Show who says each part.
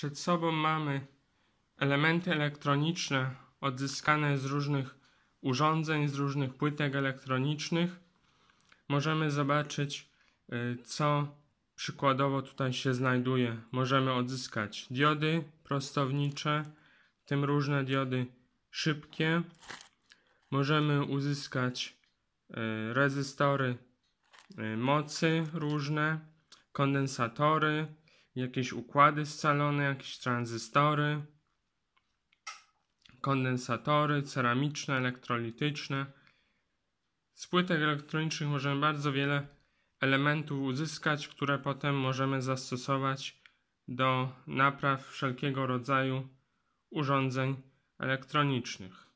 Speaker 1: Przed sobą mamy elementy elektroniczne odzyskane z różnych urządzeń, z różnych płytek elektronicznych. Możemy zobaczyć, y, co przykładowo tutaj się znajduje. Możemy odzyskać diody prostownicze, w tym różne diody szybkie. Możemy uzyskać y, rezystory y, mocy różne, kondensatory, jakieś układy scalone, jakieś tranzystory, kondensatory ceramiczne, elektrolityczne. Z płytek elektronicznych możemy bardzo wiele elementów uzyskać, które potem możemy zastosować do napraw wszelkiego rodzaju urządzeń elektronicznych.